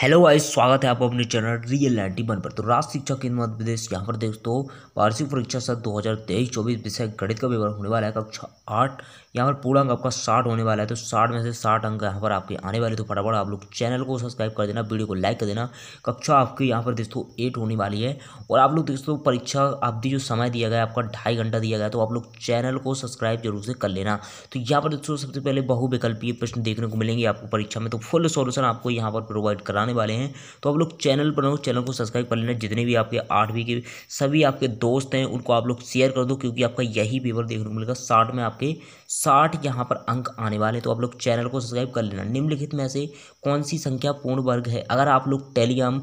hello guys स्वागत है आपको अपने चैनल रियल नाइनटी वन पर तो राष्ट्र शिक्षा केंद्र मध्य प्रदेश यहाँ पर दोस्तों वार्षिक परीक्षा सत्र दो हज़ार तेईस चौबीस विषय गणित का पेपर होने वाला है कक्षा आठ यहाँ पर पूरा अंक आपका साठ होने वाला है तो साठ में से साठ अंक यहाँ पर आपके आने वाले तो फटाफट आप लोग चैनल को सब्सक्राइब कर देना वीडियो को लाइक कर देना कक्षा आपकी यहाँ पर दोस्तों एट होने वाली है और आप लोग दोस्तों परीक्षा अवधि जो समय दिया गया आपका ढाई घंटा दिया गया तो आप लोग चैनल को सब्सक्राइब जरूर से कर लेना तो यहाँ पर दोस्तों सबसे पहले बहुविकल्पीय प्रश्न देखने को मिलेंगे आपको परीक्षा में तो फुल सोल्यूशन आपको यहाँ पर प्रोवाइड कराना आने वाले हैं तो आप लोग चैनल पर हो चैनल को सब्सक्राइब कर लेना जितने भी आपके आठवीं के सभी आपके दोस्त हैं उनको आप लोग शेयर कर दो क्योंकि आपका यही पेपर देखने को मिलेगा साठ में आपके साठ यहाँ पर अंक आने वाले तो आप लोग चैनल को सब्सक्राइब कर लेना निम्नलिखित में से कौन सी संख्या पूर्ण वर्ग है अगर आप लोग टेलीग्राम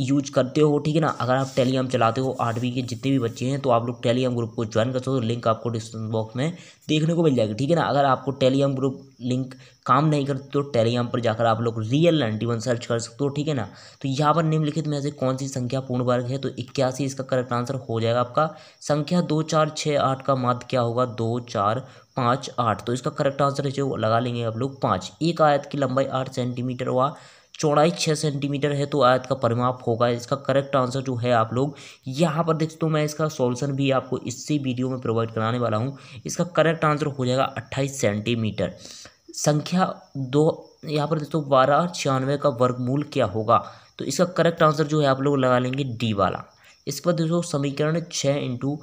यूज करते हो ठीक है ना अगर आप टेलीग्राम चलाते हो आठवीं के जितने भी बच्चे हैं तो आप लोग टेलीग्राम ग्रुप को ज्वाइन कर सकते हो लिंक आपको डिस्क्रिप्शन बॉक्स में देखने को मिल जाएगी ठीक है ना अगर आपको टेलीग्राम ग्रुप लिंक काम नहीं करते तो टेलीग्राम पर जाकर आप लोग रियल नाइन्टी वन सर्च कर सकते हो ठीक है ना तो यहाँ पर निम्नलिखित में से कौन सी संख्या पूर्ण वर्ग है तो इक्यासी इसका करेक्ट आंसर हो जाएगा आपका संख्या दो चार छः आठ का माध्य क्या होगा दो चार पाँच आठ तो इसका करेक्ट आंसर है जो लगा लेंगे आप लोग पाँच एक आयत की लंबाई आठ सेंटीमीटर हुआ चौड़ाई छः सेंटीमीटर है तो आयत का परिमाप होगा इसका करेक्ट आंसर जो है आप लोग यहाँ पर देख सकते हो मैं इसका सॉल्यूशन भी आपको इसी वीडियो में प्रोवाइड कराने वाला हूँ इसका करेक्ट आंसर हो जाएगा अट्ठाईस सेंटीमीटर संख्या दो यहाँ पर दोस्तों बारह छियानवे का वर्गमूल क्या होगा तो इसका करेक्ट आंसर जो है आप लोग लगा लेंगे डी वाला इस पर दोस्तों समीकरण छः इंटू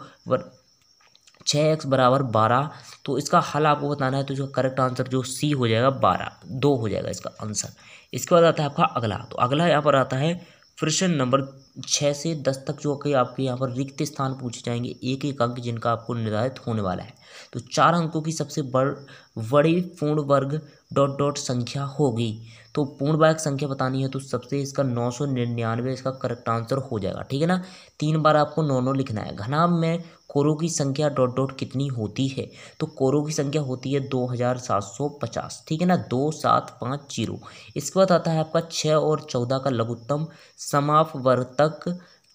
छः एक्स बराबर बारह तो इसका हल आपको बताना है तो इसका करेक्ट आंसर जो सी हो जाएगा बारह दो हो जाएगा इसका आंसर इसके बाद आता है आपका अगला तो अगला यहाँ पर आता है प्रश्न नंबर छः से दस तक जो कि आपके यहाँ पर रिक्त स्थान पूछे जाएंगे एक एक अंक जिनका आपको निर्धारित होने वाला है तो चार अंकों की सबसे बड़ बड़ी पूर्ण वर्ग डॉट डॉट संख्या होगी तो पूर्ण वर्ग संख्या बतानी है तो सबसे इसका नौ सौ निन्यानवे इसका करेक्ट आंसर हो जाएगा ठीक है ना तीन बार आपको नौ नौ लिखना है घना में कोरों की संख्या डॉट डॉट कितनी होती है तो कोरों की संख्या होती है दो हज़ार सात सौ पचास ठीक है ना दो सात पाँच जीरो इसके बाद आता है आपका छः और चौदह का लघुत्तम वर्तक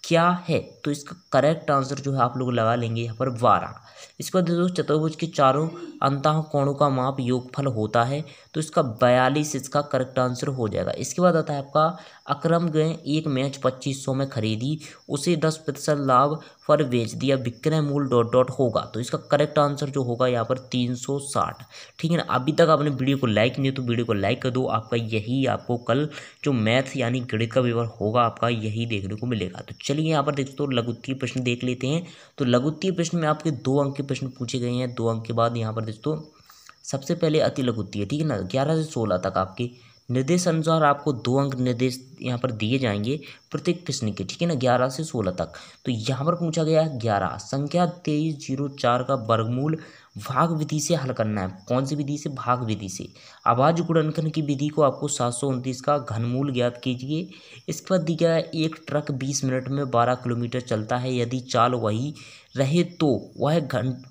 क्या है तो इसका करेक्ट आंसर जो है आप लोग लगा लेंगे यहाँ पर बारह इसके बाद दोस्तों चतुर्भुज के चारों अंतः कोणों का माप योगफल होता है तो इसका बयालीस इसका करेक्ट आंसर हो जाएगा इसके बाद आता है आपका अक्रम ने एक मैच पच्चीस सौ में खरीदी उसे दस प्रतिशत लाभ पर बेच दिया विक्रय मूल डॉट डॉट होगा तो इसका करेक्ट आंसर जो होगा यहाँ पर तीन सौ साठ ठीक है ना अभी तक आपने वीडियो को लाइक नहीं तो वीडियो को लाइक कर दो आपका यही आपको कल जो मैथ यानी गणित का व्यवहार होगा आपका यही देखने को मिलेगा तो चलिए यहाँ पर देखते तो लघुत्तीय प्रश्न देख लेते हैं तो लघुत्तीय प्रश्न में आपके दो अंक के प्रश्न पूछे गए हैं दो अंक के बाद यहाँ पर दोस्तों सबसे पहले अति लघुत्तीय ठीक है ना ग्यारह से सोलह तक आपके निर्देश अनुसार आपको दो अंक निर्देश यहाँ पर दिए जाएंगे प्रत्येक प्रश्न के ठीक है ना ग्यारह से सोलह तक तो यहाँ पर पूछा गया है ग्यारह संख्या तेईस जीरो चार का वर्गमूल भाग विधि से हल करना है कौन सी विधि से भाग विधि से आवाज गुणनखन की विधि को आपको सात सौ उनतीस का घनमूल ज्ञात कीजिए इसके बाद दिया है एक ट्रक बीस मिनट में बारह किलोमीटर चलता है यदि चाल वही रहे तो वह घंट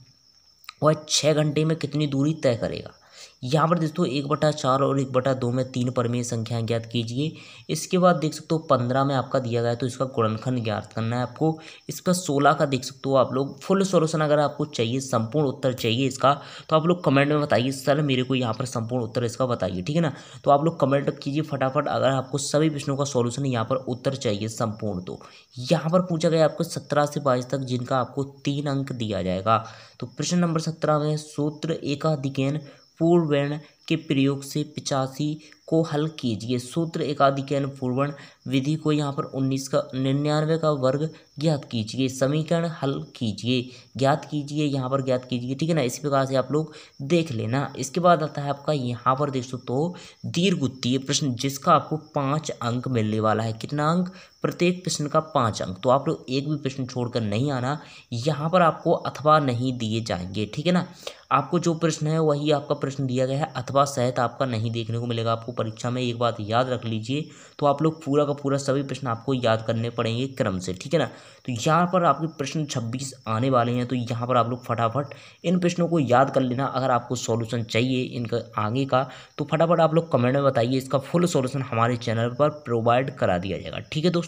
वह छः घंटे में कितनी दूरी तय करेगा यहाँ पर दोस्तों एक बटा चार और एक बटा दो में तीन परमेय संख्याएं ज्ञात कीजिए इसके बाद देख सकते हो पंद्रह में आपका दिया गया है तो इसका गुणनखंड ज्ञात करना है आपको इसका सोलह का देख सकते हो आप लोग फुल सोल्यूशन अगर आपको चाहिए संपूर्ण उत्तर चाहिए इसका तो आप लोग कमेंट में बताइए सर मेरे को यहाँ पर संपूर्ण उत्तर इसका बताइए ठीक है ना तो आप लोग कमेंट कीजिए फटाफट अगर आपको सभी प्रश्नों का सोल्यूशन यहाँ पर उत्तर चाहिए संपूर्ण तो यहाँ पर पूछा गया आपको सत्रह से बाईस तक जिनका आपको तीन अंक दिया जाएगा तो प्रश्न नंबर सत्रह में सूत्र एकाधिकेन पूर्वण के प्रयोग से पिचासी को हल कीजिए सूत्र एकाधिकरण पूर्वण विधि को यहाँ पर उन्नीस का निन्यानवे का वर्ग ज्ञात कीजिए समीकरण हल कीजिए ज्ञात कीजिए यहाँ पर ज्ञात कीजिए ठीक है ना इसी प्रकार से आप लोग देख लेना इसके बाद आता है आपका यहाँ पर देख सकते हो तो उत्तीय प्रश्न जिसका आपको पाँच अंक मिलने वाला है कितना अंक प्रत्येक प्रश्न का पाँच अंक तो आप लोग एक भी प्रश्न छोड़कर नहीं आना यहाँ पर आपको अथवा नहीं दिए जाएंगे ठीक है ना आपको जो प्रश्न है वही आपका प्रश्न दिया गया है अथवा सहित आपका नहीं देखने को मिलेगा आपको परीक्षा में एक बात याद रख लीजिए तो आप लोग पूरा का पूरा सभी प्रश्न आपको याद करने पड़ेंगे क्रम से ठीक है ना तो यहाँ पर आपके प्रश्न छब्बीस आने वाले हैं तो यहाँ पर आप लोग फटाफट इन प्रश्नों को याद कर लेना अगर आपको सॉल्यूशन चाहिए इनका आगे का तो फटाफट आप लोग कमेंट में बताइए इसका फुल सॉल्यूशन हमारे चैनल पर प्रोवाइड करा दिया जाएगा ठीक है दोस्तों